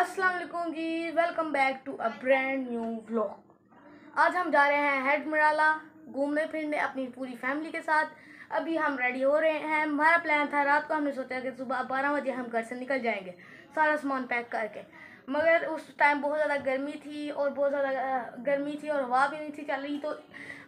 अस्सलाम वालेकुम ji welcome back to a brand new blog आज हम जा रहे हैं हेड मराला घूमने फिरने अपनी पूरी फैमिली के साथ अभी हम रेडी हो रहे हैं हमारा प्लान था रात को हमने सोचा कि सुबह बारह बजे हम घर से निकल जाएंगे सारा सामान पैक करके मगर उस टाइम बहुत ज़्यादा गर्मी थी और बहुत ज़्यादा गर्मी थी और हवा भी नहीं थी चल रही तो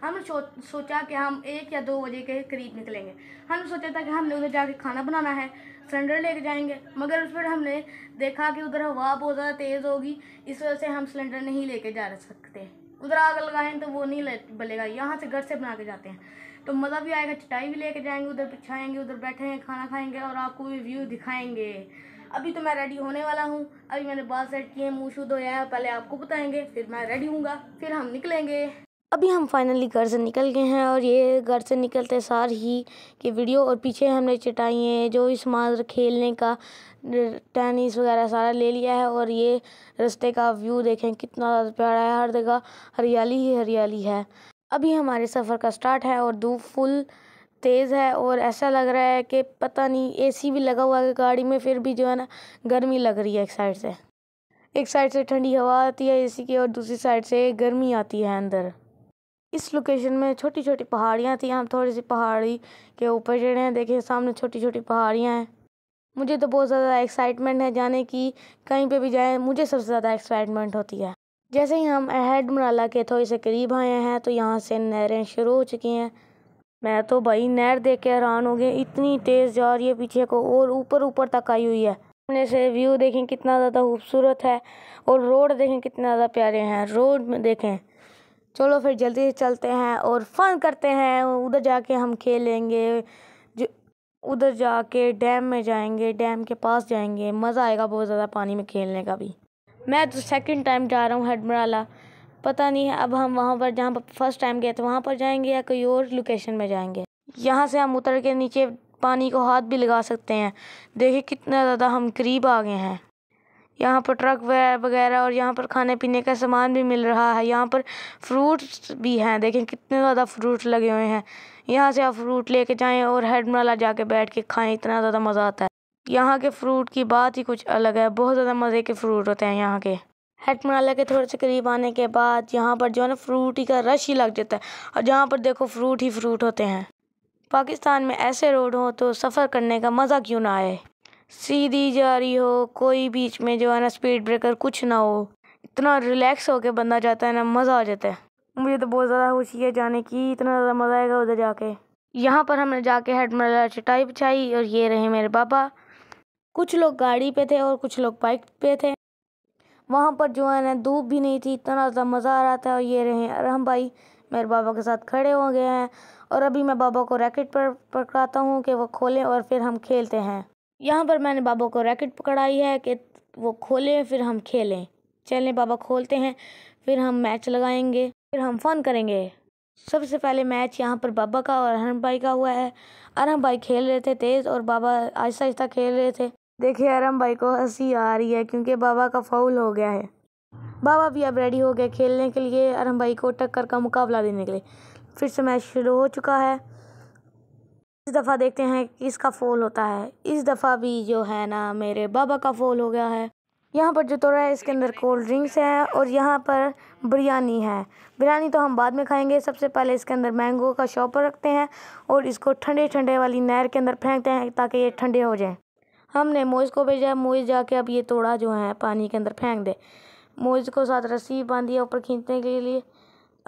हमने सोचा कि हम एक या दो बजे के करीब निकलेंगे हमने सोचा था कि हमने उधर जाके खाना बनाना है सिलेंडर लेके जाएंगे मगर उस पर हमने देखा कि उधर हवा बहुत ज़्यादा तेज़ होगी इस वजह से हम सिलेंडर नहीं लेके जा सकते उधर आग लगाएं तो वो नहीं बलेगा यहाँ से घर से बना के जाते हैं तो मज़ा भी आएगा चटाई भी लेके जाएंगे उधर बिछाएंगे उधर बैठेंगे खाना खाएंगे और आपको भी व्यू दिखाएंगे अभी तो मैं रेडी होने वाला हूँ अभी मैंने बाल सेट किए मुँह शुद्ध होया है पहले आपको बताएंगे फिर मैं रेडी हूँगा फिर हम निकलेंगे अभी हम फाइनली घर से निकल गए हैं और ये घर से निकलते सार ही की वीडियो और पीछे हमने चटाई है जो इस मार खेलने का टेनिस वगैरह सारा ले लिया है और ये रास्ते का व्यू देखें कितना ज़्यादा प्यारा है हर जगह हरियाली ही हरियाली है अभी हमारे सफ़र का स्टार्ट है और धूप फुल तेज़ है और ऐसा लग रहा है कि पता नहीं ए भी लगा हुआ है गाड़ी में फिर भी जो है ना गर्मी लग रही है एक साइड से एक साइड से ठंडी हवा आती है ए की और दूसरी साइड से गर्मी आती है अंदर इस लोकेशन में छोटी छोटी पहाड़ियाँ थी हम थोड़ी सी पहाड़ी के ऊपर चढ़े हैं देखें सामने छोटी छोटी पहाड़ियाँ हैं मुझे तो बहुत ज़्यादा एक्साइटमेंट है जाने की कहीं पे भी जाए मुझे सबसे ज़्यादा एक्साइटमेंट होती है जैसे ही हम हेड मराला के थोड़े से करीब आए हैं तो यहाँ से नहरें शुरू हो चुकी हैं मैं तो भाई नहर देख के हैरान हो गई इतनी तेज़ जा रही है पीछे को और ऊपर ऊपर तक आई हुई है सामने से व्यू देखें कितना ज़्यादा खूबसूरत है और रोड देखें कितना ज़्यादा प्यारे हैं रोड में देखें चलो फिर जल्दी से चलते हैं और फन करते हैं उधर जाके हम खेलेंगे जो उधर जाके डैम में जाएंगे डैम के पास जाएंगे मज़ा आएगा बहुत ज़्यादा पानी में खेलने का भी मैं तो सेकंड टाइम जा रहा हूँ हडमराला पता नहीं है अब हम वहाँ पर जहाँ पर फर्स्ट टाइम गए थे वहाँ पर जाएंगे या कोई और लोकेशन में जाएंगे यहाँ से हम उतर के नीचे पानी को हाथ भी लगा सकते हैं देखिए कितना ज़्यादा हम करीब आ गए हैं यहाँ पर ट्रक वगैरह और यहाँ पर खाने पीने का सामान भी मिल रहा है यहाँ पर फ्रूट्स भी हैं देखें कितने ज्यादा फ्रूट्स लगे हुए हैं यहाँ से आप फ्रूट लेके जाएं और हेड जाके बैठ के खाएं इतना ज्यादा मजा आता है यहाँ के फ्रूट की बात ही कुछ अलग है बहुत ज़्यादा मज़े के फ्रूट होते हैं यहाँ के हेट के थोड़े से करीब आने के बाद यहाँ पर जो है ना फ्रूट ही का रश ही लग जाता है और जहाँ पर देखो फ्रूट ही फ्रूट होते हैं पाकिस्तान में ऐसे रोड हों तो सफ़र करने का मज़ा क्यों ना आए सीधी जा रही हो कोई बीच में जो है ना स्पीड ब्रेकर कुछ ना हो इतना रिलैक्स होकर बंदा जाता है ना मज़ा आ जाता है मुझे तो बहुत ज़्यादा खुशी है जाने की इतना ज़्यादा मज़ा आएगा उधर जाके यहाँ पर हमने जाके हेड चटाई बिछाई और ये रहे मेरे पापा कुछ लोग गाड़ी पे थे और कुछ लोग बाइक पे थे वहाँ पर जो है ना धूप भी नहीं थी इतना ज़्यादा मज़ा आ रहा था और ये रहे अरहम भाई मेरे बाबा के साथ खड़े हो गए हैं और अभी मैं बाबा को रैकेट पर पकड़ाता हूँ कि वो खोलें और फिर हम खेलते हैं यहाँ पर मैंने बाबा को रैकेट पकड़ाई है कि वो खोलें फिर हम खेलें चलें बाबा खोलते हैं फिर हम मैच लगाएंगे फिर हम फन करेंगे सबसे पहले मैच यहाँ पर बाबा का और अरहम भाई का हुआ है अरहम भाई खेल रहे थे तेज़ और बाबा आहिस्ता आहिस्ता खेल रहे थे देखिए अरहम भाई को हंसी आ रही है क्योंकि बाबा का फाउल हो गया है बाबा भी अब रेडी हो गए खेलने के लिए अरहम भाई को टक्कर का मुकाबला देने के लिए फिर से मैच शुरू हो चुका है इस दफ़ा देखते हैं किसका फ़ोल होता है इस दफ़ा भी जो है ना मेरे बाबा का फोल हो गया है यहाँ पर जो तोड़ा है इसके अंदर कोल्ड ड्रिंक्स है और यहाँ पर बिरयानी है बिरयानी तो हम बाद में खाएंगे सबसे पहले इसके अंदर मैंगो का शॉपर रखते हैं और इसको ठंडे ठंडे वाली नहर के अंदर फेंकते हैं ताकि ये ठंडे हो जाएं हमने मोइज को भेजा मोइज जाके अब ये तोड़ा जो है पानी के अंदर फेंक दे मोइज को साथ रस्सी बांधी है ऊपर खींचने के लिए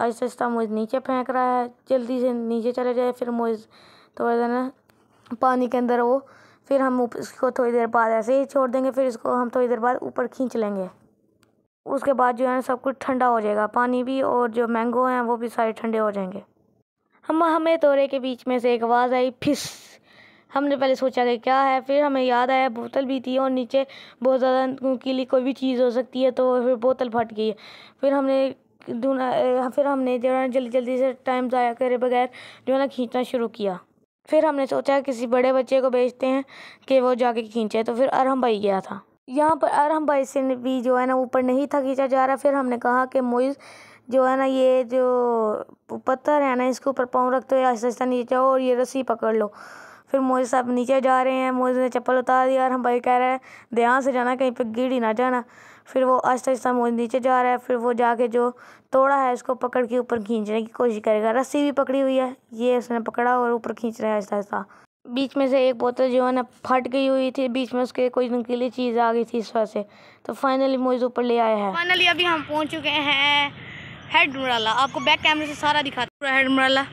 आहिस्ता आहिस्ता मोइज नीचे फेंक रहा है जल्दी से नीचे चले जाए फिर मोइज़ थोड़ा तो ना पानी के अंदर वो फिर हम इसको थोड़ी देर बाद ऐसे ही छोड़ देंगे फिर इसको हम थोड़ी देर बाद ऊपर खींच लेंगे उसके बाद जो है ना सब कुछ ठंडा हो जाएगा पानी भी और जो मैंगो हैं वो भी सारे ठंडे हो जाएंगे हम हमें तोरे के बीच में से एक आवाज़ आई फिस हमने पहले सोचा कि क्या है फिर हमें याद आया बोतल भी थी और नीचे बहुत ज़्यादा कीली कोई भी चीज़ हो सकती है तो फिर बोतल फट गई फिर हमने फिर हमने जो है जल्दी जल्दी से टाइम ज़ाया करे बगैर जो है ना खींचना शुरू किया फिर हमने सोचा किसी बड़े बच्चे को भेजते हैं कि वो जाके खींचे तो फिर अरहम भाई गया था यहाँ पर अरहम भाई से भी जो है ना ऊपर नहीं था खींचा जा रहा फिर हमने कहा कि मोइज़ जो है ना ये जो पत्थर है ना इसके ऊपर पाँव रखते हो आहिस्ता आहिस्ता नीचे जाओ और ये रस्सी पकड़ लो फिर मोइज साहब नीचे जा रहे हैं मोइज ने चप्पल उतार दिया अरहम हम भाई कह रहे हैं ध्यान से जाना कहीं पर गिर ही ना जाना फिर वो आहिस्ता आहिस्ता नीचे जा रहा है फिर वो जाके जो तोड़ा है उसको पकड़ के ऊपर खींचने की कोशिश करेगा रस्सी भी पकड़ी हुई है ये उसने पकड़ा और ऊपर खींच रहा है आहिस्ता आहिस्ता बीच में से एक बोतल जो है ना फट गई हुई थी बीच में उसके कोई नकीली चीज़ आ गई थी इस वजह से तो फाइनली मोइज ऊपर ले आया है फाइनली अभी हम पहुंच चुके हैं हेड मुराला आपको बैक कैमरे से सारा दिखा पूरा हेड मुराला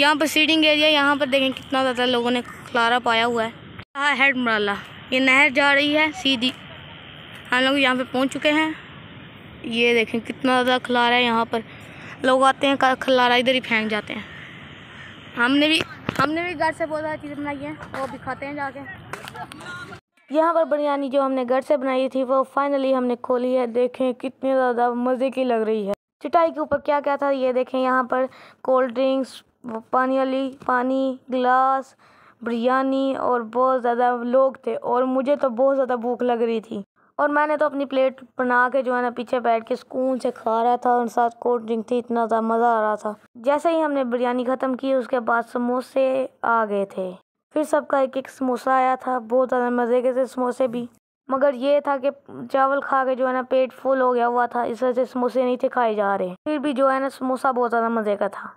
यहाँ पर सीटिंग एरिया यहाँ पर देखें कितना ज़्यादा लोगों ने खलारा पाया हुआ है हेड मुराला ये नहर जा रही है सीधी हम लोग यहाँ पे पहुँच चुके हैं ये देखें कितना ज़्यादा खलारा है यहाँ पर लोग आते हैं खलारा इधर ही फेंक जाते हैं हमने भी हमने भी घर से बहुत सारी चीज़ें बनाई हैं वो भी खाते हैं जाके यहाँ पर बिरयानी जो हमने घर से बनाई थी वो फाइनली हमने खोली है देखें कितनी ज़्यादा मज़े की लग रही है चटाई के ऊपर क्या क्या था ये देखें यहाँ पर कोल्ड ड्रिंक्स पानी वाली पानी गिलास बिरयानी और बहुत ज़्यादा लोग थे और मुझे तो बहुत ज़्यादा भूख लग रही थी और मैंने तो अपनी प्लेट बना के जो है ना पीछे बैठ के सुकून से खा रहा था और साथ कोल्ड ड्रिंक थी इतना ज़्यादा मज़ा आ रहा था जैसे ही हमने बिरयानी ख़त्म की उसके बाद समोसे आ गए थे फिर सबका एक एक समोसा आया था बहुत ज़्यादा मज़े के थे समोसे भी मगर ये था कि चावल खा के जो है ना पेट फुल हो गया हुआ था इस वजह से समोसे नहीं थे खाए जा रहे फिर भी जो है ना समोसा बहुत ज़्यादा मज़े का था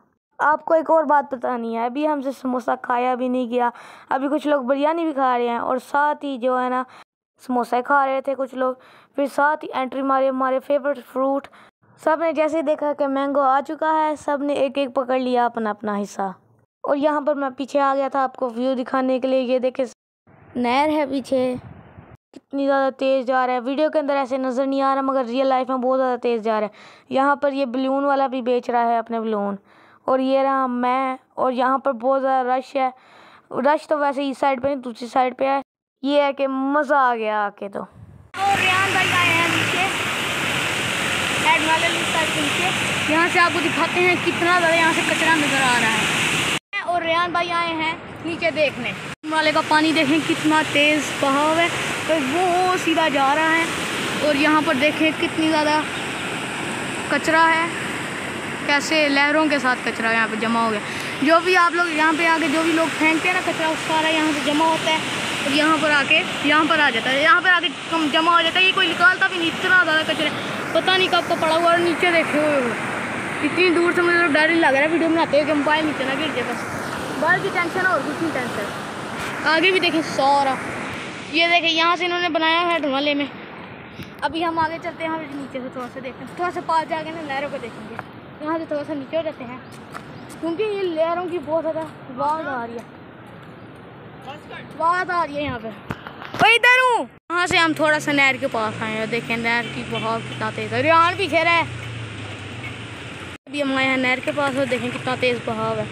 आपको एक और बात बतानी है अभी हमसे समोसा खाया भी नहीं गया अभी कुछ लोग बिरयानी भी खा रहे हैं और साथ ही जो है ना समोसा खा रहे थे कुछ लोग फिर साथ ही एंट्री मारे हमारे फेवरेट फ्रूट सब ने जैसे देखा कि मैंगो आ चुका है सब ने एक एक पकड़ लिया अपना अपना हिस्सा और यहाँ पर मैं पीछे आ गया था आपको व्यू दिखाने के लिए ये देखे नहर है पीछे कितनी ज़्यादा तेज़ जा रहा है वीडियो के अंदर ऐसे नज़र नहीं आ रहा मगर रियल लाइफ में बहुत ज़्यादा तेज़ जा रहा है यहाँ पर ये बलून वाला भी बेच रहा है अपने बलून और ये रहा मैं और यहाँ पर बहुत ज़्यादा रश है रश तो वैसे इस साइड पे नहीं दूसरी साइड पे है ये है कि मज़ा आ गया आके तो रियान भाई आए हैं नीचे हेड वाले नीचे यहाँ से आपको दिखाते हैं कितना ज़्यादा यहाँ से कचरा नज़र आ रहा है और रेहान भाई आए हैं नीचे देखने वाले का पानी देखें कितना तेज़ बहाव है तो वो सीधा जा रहा है और यहाँ पर देखें कितनी ज़्यादा कचरा है कैसे लहरों के साथ कचरा यहाँ पर जमा हो गया जो भी आप लोग यहाँ पे आके जो भी लोग फेंकते हैं ना कचरा उस सारा यहाँ पे जमा होता है और यहाँ पर आके यहाँ पर आ जाता है यहाँ पर आके कम जमा हो जाता है ये कोई निकालता भी नहीं इतना ज़्यादा कचरा पता नहीं कब का पड़ा हुआ और नीचे देखे हुए इतनी दूर से मुझे तो डर ही लग रहा है वीडियो बनाते हुए कि मोबाइल नीचे ना गिर बस बाहर की टेंशन और कुछ नहीं टेंशन आगे भी देखें सौरा ये देखें यहाँ से इन्होंने बनाया है ढवाले में अभी हम आगे चलते हैं यहाँ नीचे से थोड़ा सा देखें थोड़ा सा पास जाके ना लहरों को देखेंगे यहाँ से थोड़ा सा नीचे हो जाते हैं क्योंकि ये लहरों की बहुत ज़्यादा आवाज़ आ रही है बहुत आ रही है यहाँ पे वही इधर हूँ वहाँ से हम थोड़ा सा नहर के पास आए हैं देखें नहर की बहुत कितना तेज़ है रिहान भी खेरा है अभी हम आए हैं नहर के पास और देखें कितना तेज़ बहाव है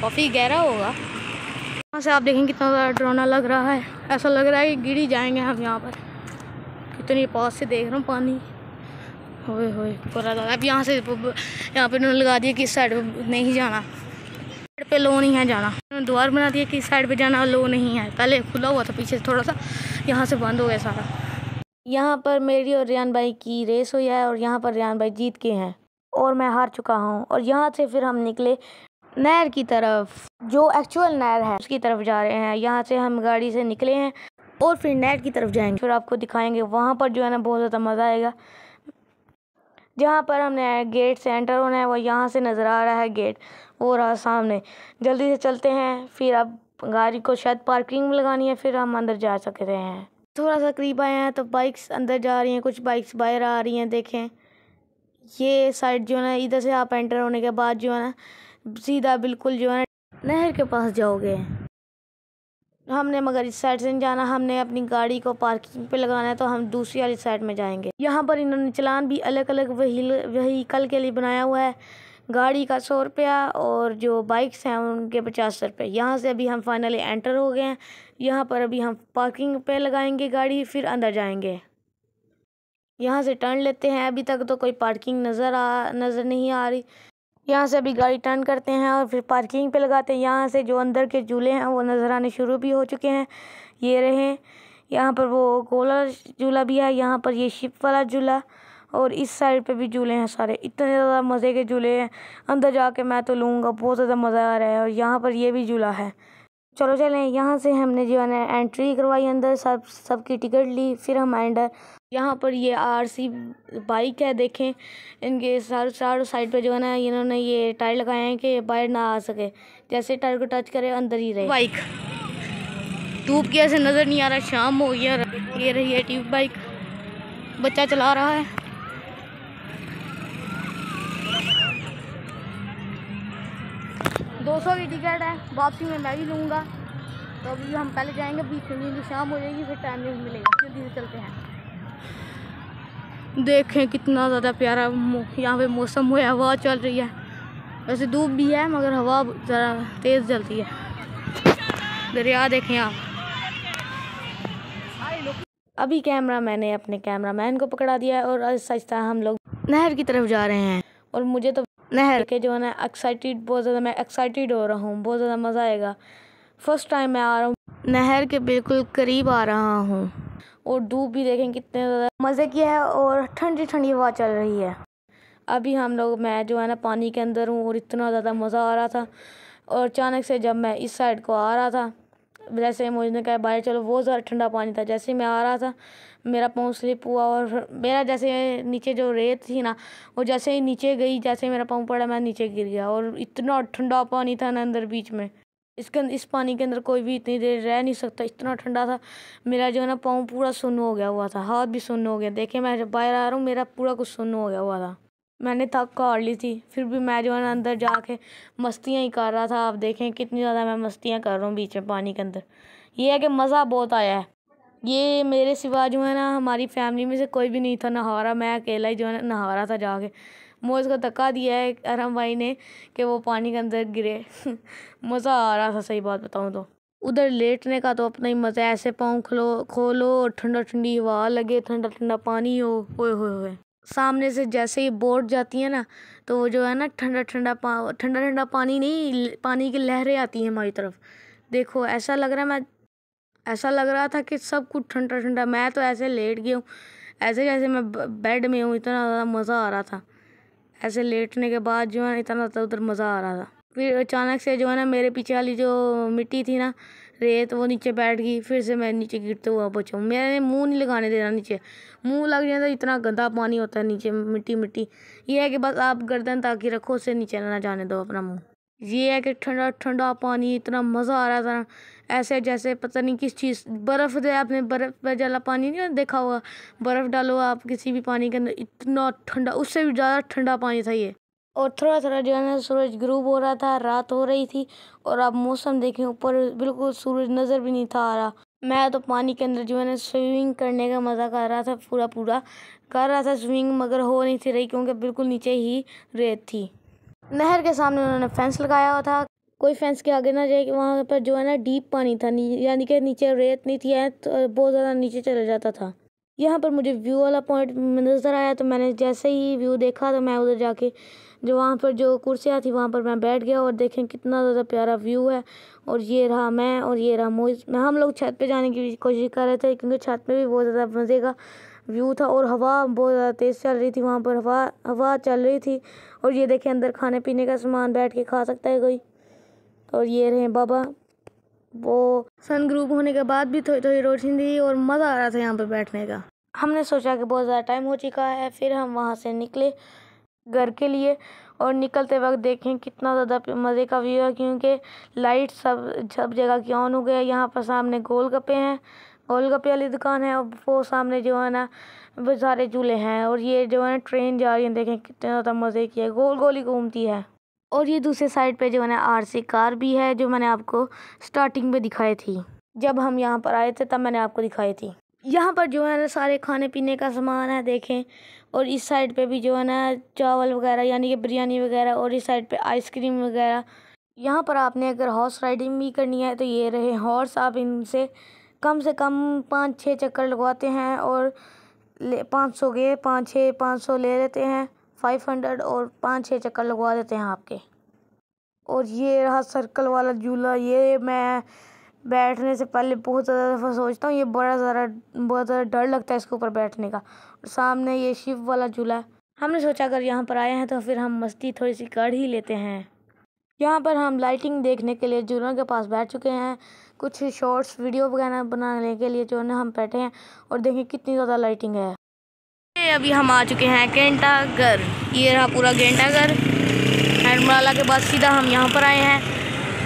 काफ़ी गहरा होगा वहाँ से आप देखें कितना ज़्यादा डरावना लग रहा है ऐसा लग रहा है कि गिरी जाएंगे हम यहाँ पर कितनी पास से देख रहा हूँ पानी ओए होए पूरा अब यहाँ से यहाँ पे उन्होंने लगा दिया कि इस साइड पे नहीं जाना साइड पे लो नहीं है जाना उन्होंने द्वार बना दिया कि इस साइड पे जाना लो नहीं है पहले खुला हुआ था पीछे थोड़ा सा यहाँ से बंद हो गया सारा यहाँ पर मेरी और रियान भाई की रेस हुई है और यहाँ पर रियान भाई जीत के हैं और मैं हार चुका हूँ और यहाँ से फिर हम निकले नहर की तरफ जो एक्चुअल नहर है उसकी तरफ जा रहे हैं यहाँ से हम गाड़ी से निकले हैं और फिर नहर की तरफ जाएंगे फिर आपको दिखाएंगे वहाँ पर जो है ना बहुत ज़्यादा मज़ा आएगा जहाँ पर हमने गेट से एंटर होना है वो यहाँ से नज़र आ रहा है गेट वो रहा सामने जल्दी से चलते हैं फिर अब गाड़ी को शायद पार्किंग में लगानी है फिर हम अंदर जा सकते हैं थोड़ा सा करीब आए हैं तो बाइक्स अंदर जा रही हैं कुछ बाइक्स बाहर आ रही हैं देखें ये साइड जो है ना इधर से आप एंटर होने के बाद जो है ना सीधा बिल्कुल जो है नहर के पास जाओगे हमने मगर इस साइड से नहीं जाना हमने अपनी गाड़ी को पार्किंग पे लगाना है तो हम दूसरी वाली साइड में जाएंगे यहाँ पर इन्होंने चलान भी अलग अलग वहील वहीकल के लिए बनाया हुआ है गाड़ी का सौ रुपया और जो बाइक्स हैं उनके पचास रुपये यहाँ से अभी हम फाइनली एंटर हो गए हैं यहाँ पर अभी हम पार्किंग पे लगाएंगे गाड़ी फिर अंदर जाएंगे यहाँ से टर्न लेते हैं अभी तक तो कोई पार्किंग नज़र आ नज़र नहीं आ रही यहाँ से अभी गाड़ी टर्न करते हैं और फिर पार्किंग पे लगाते हैं यहाँ से जो अंदर के झूले हैं वो नज़र आने शुरू भी हो चुके हैं ये रहे यहाँ पर वो गोला झूला भी है यहाँ पर ये शिप वाला झूला और इस साइड पे भी झूले हैं सारे इतने ज़्यादा मज़े के झूले हैं अंदर जाके मैं तो लूँगा बहुत ज़्यादा मज़ा आ रहा है और यहाँ पर ये भी झूला है चलो चलें यहाँ से हमने जो है ना एंट्री करवाई अंदर सब सबकी टिकट ली फिर हम अंडर यहाँ पर ये आरसी बाइक है देखें इनके सारे चारों साइड पे जो है ना इन्होंने ये टायर लगाए हैं कि बाहर ना आ सके जैसे टायर को टच करे अंदर ही रहे बाइक धूप की ऐसे नज़र नहीं आ रहा शाम हो गया ये रही है ट्यूब बाइक बच्चा चला रहा है दो सौ की टिकट है वापसी में मैं भी लूँगा तो अभी हम पहले जाएंगे बीच में नींद शाम हो जाएगी फिर टाइम नहीं मिलेगा फिर धीरे चलते हैं देखें कितना ज़्यादा प्यारा यहाँ पे मौसम हुआ हवा चल रही है वैसे धूप भी है मगर हवा ज़रा तेज़ चलती है दरिया देखें आप अभी कैमरा मैंने अपने कैमरा मैन को पकड़ा दिया है और आहिस्ता आहिस्ता हम लोग नहर की तरफ जा रहे हैं और मुझे तो नहर के जो है ना एक्साइटेड बहुत ज़्यादा मैं एक्साइटेड हो रहा हूँ बहुत ज़्यादा मज़ा आएगा फर्स्ट टाइम मैं आ रहा हूँ नहर के बिल्कुल करीब आ रहा हूँ और धूप भी देखें कितने ज़्यादा मज़े की है और ठंडी ठंडी हवा चल रही है अभी हम लोग मैं जो है ना पानी के अंदर हूँ और इतना ज़्यादा मज़ा आ रहा था और अचानक से जब मैं इस साइड को आ रहा था जैसे मुझे कहा बाहर चलो बहुत ज़्यादा ठंडा पानी था जैसे मैं आ रहा था मेरा पाँव स्लिप हुआ और मेरा जैसे नीचे जो रेत थी ना वो जैसे ही नीचे गई जैसे ही मेरा पाँव पड़ा मैं नीचे गिर गया और इतना ठंडा पानी था ना अंदर बीच में इसके इस पानी के अंदर कोई भी इतनी देर रह नहीं सकता इतना ठंडा था मेरा जो है ना पाँव पूरा सुन्न हो गया हुआ था हाथ भी सुन्न हो गया देखे मैं जब बाहर आ रहा हूँ मेरा पूरा कुछ सुन्न हो गया हुआ था मैंने थक काट ली थी फिर भी मैं जो है ना अंदर जाके मस्तियाँ ही कर रहा था आप देखें कितनी ज़्यादा मैं मस्तियाँ कर रहा हूँ बीच में पानी के अंदर ये है कि मज़ा बहुत आया है ये मेरे सिवा जो है ना हमारी फैमिली में से कोई भी नहीं था नहारा मैं अकेला ही जो है ना नहारा था जाके मोज़ को धक्का दिया है अरम भाई ने कि वो पानी के अंदर गिरे मज़ा आ रहा था सही बात बताऊँ तो उधर लेटने का तो अपना ही मज़ा ऐसे पाँव खोलो खोलो ठंडा ठंडी हवा लगे ठंडा ठंडा पानी हो होए होए होए सामने से जैसे ही बोट जाती है ना तो वो जो है ना ठंडा ठंडा पा ठंडा ठंडा पानी नहीं पानी की लहरें आती हैं हमारी तरफ देखो ऐसा लग रहा है मैं ऐसा लग रहा था कि सब कुछ ठंडा ठंडा मैं तो ऐसे लेट गया हूँ ऐसे जैसे मैं बेड में हूँ इतना ज़्यादा मज़ा आ रहा था ऐसे लेटने के बाद जो है ना इतना ज़्यादा उधर मज़ा आ रहा था फिर अचानक से जो है ना मेरे पीछे वाली जो मिट्टी थी ना रेत वो नीचे बैठ गई फिर से मैं नीचे गिरते हुआ बचा मैंने मुंह नहीं लगाने देना नीचे मुंह लग जाए तो इतना गंदा पानी होता है नीचे मिट्टी मिट्टी ये है कि बस आप गर्दन ताकि रखो उसे नीचे ना जाने दो अपना मुंह ये है कि ठंडा ठंडा पानी इतना मज़ा आ रहा था ऐसे जैसे पता नहीं किस चीज़ बर्फ़ दे आपने बर्फ़ पर जला पानी नहीं देखा होगा बर्फ़ डालो आप किसी भी पानी के अंदर इतना ठंडा उससे भी ज़्यादा ठंडा पानी था ये और थोड़ा थोड़ा जो है ना सूरज ग्रूब हो रहा था रात हो रही थी और आप मौसम देखें ऊपर बिल्कुल सूरज नज़र भी नहीं था आ रहा मैं तो पानी के अंदर जो है ना स्विमिंग करने का मज़ा कर रहा था पूरा पूरा कर रहा था स्विमिंग मगर हो नहीं थी रही क्योंकि बिल्कुल नीचे ही रेत थी नहर के सामने उन्होंने फेंस लगाया हुआ था कोई फेंस के आगे ना जाए कि वहाँ पर जो है ना डीप पानी था यानी कि नीचे रेत नहीं थी तो बहुत ज़्यादा नीचे चला जाता था यहाँ पर मुझे व्यू वाला पॉइंट नज़र आया तो मैंने जैसे ही व्यू देखा तो मैं उधर जाके जो वहाँ पर जो कुर्सियाँ थी वहाँ पर मैं बैठ गया और देखें कितना ज़्यादा प्यारा व्यू है और ये रहा मैं और ये रहा मैं हम लोग छत पे जाने की कोशिश कर रहे थे क्योंकि छत में भी बहुत ज़्यादा मज़े का व्यू था और हवा बहुत ज़्यादा तेज़ चल रही थी वहाँ पर हवा हवा चल रही थी और ये देखें अंदर खाने पीने का सामान बैठ के खा सकता है कोई और ये रहे बाबा वो सन ग्रुप होने के बाद भी थोड़ी थोड़ी रोशनी थी और मज़ा आ रहा था यहाँ पर बैठने का हमने सोचा कि बहुत ज़्यादा टाइम हो चुका है फिर हम वहाँ से निकले घर के लिए और निकलते वक्त देखें कितना ज़्यादा मज़े का व्यू है क्योंकि लाइट सब सब जगह की ऑन हो गया यहाँ पर सामने गोल गप्पे हैं गोलगप्पे वाली दुकान है और वो सामने जो है ना वो सारे झूले हैं और ये जो है ट्रेन जा रही है देखें कितने ज़्यादा मज़े की है गोल गोली घूमती है और ये दूसरे साइड पे जो है ना आरसी कार भी है जो मैंने आपको स्टार्टिंग में दिखाई थी जब हम यहाँ पर आए थे तब मैंने आपको दिखाई थी यहाँ पर जो है ना सारे खाने पीने का सामान है देखें और इस साइड पर भी जो है ना चावल वगैरह यानी कि बिरयानी वगैरह और इस साइड पर आइसक्रीम वगैरह यहाँ पर आपने अगर हॉर्स राइडिंग भी करनी है तो ये रहे हॉर्स आप इनसे कम से कम पाँच छः चक्कर लगवाते हैं और ले पाँच सौ गए पाँच छः पाँच सौ ले लेते हैं फाइव हंड्रेड और पाँच छः चक्कर लगवा देते हैं आपके और ये रहा सर्कल वाला झूला ये मैं बैठने से पहले बहुत ज़्यादा दफ़ा सोचता हूँ ये बड़ा ज़रा बहुत ज़्यादा डर लगता है इसके ऊपर बैठने का और सामने ये शिव वाला झूला है हमने सोचा अगर यहाँ पर आए हैं तो फिर हम मस्ती थोड़ी सी कर ही लेते हैं यहाँ पर हम लाइटिंग देखने के लिए जूनर के पास बैठ चुके हैं कुछ शॉर्ट्स वीडियो वगैरह बनाने के लिए जो हम बैठे हैं और देखें कितनी ज़्यादा लाइटिंग है अभी हम आ चुके हैं घंटाघर ये रहा पूरा घंटाघर हैंडमराला के बाद सीधा हम यहाँ पर आए हैं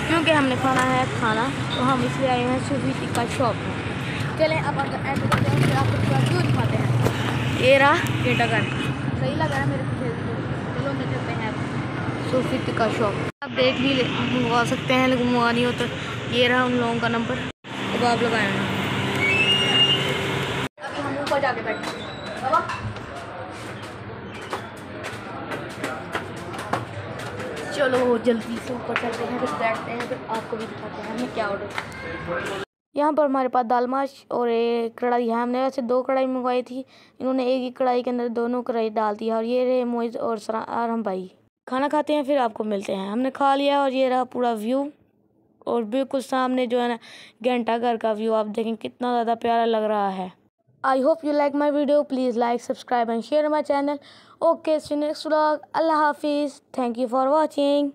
क्योंकि हमने खाना है खाना तो हम इसलिए आए हैं सूफी टिक्का शॉप में चले अब अगर ऐसे करते हैं फिर आपको क्यों दिखाते हैं ये रहा घंटाघर सही लग रहा है मेरे को सुफित का शॉप आप देख भी ले मंगवा सकते हैं लेकिन मंगवा नहीं होता ये रहा उन लोगों का नंबर अब आप लगाए आए अभी हम ऊपर जाके बैठे चलो जल्दी से ऊपर चलते हैं फिर बैठते हैं फिर आपको भी दिखाते हैं हमें क्या ऑर्डर यहाँ पर हमारे पास दाल माछ और एक कढ़ाई है हमने वैसे दो कढ़ाई मंगवाई थी इन्होंने एक ही कढ़ाई के अंदर दोनों कढ़ाई डाल दी है और ये रहे मोइज और सरा आरम भाई खाना खाते हैं फिर आपको मिलते हैं हमने खा लिया और ये रहा पूरा व्यू और बिल्कुल सामने जो है ना घंटा घर का व्यू आप देखें कितना ज़्यादा प्यारा लग रहा है I hope you like my video please like subscribe and share my channel okay see next अल्लाह हाफिज़ थैंक यू फॉर वॉचिंग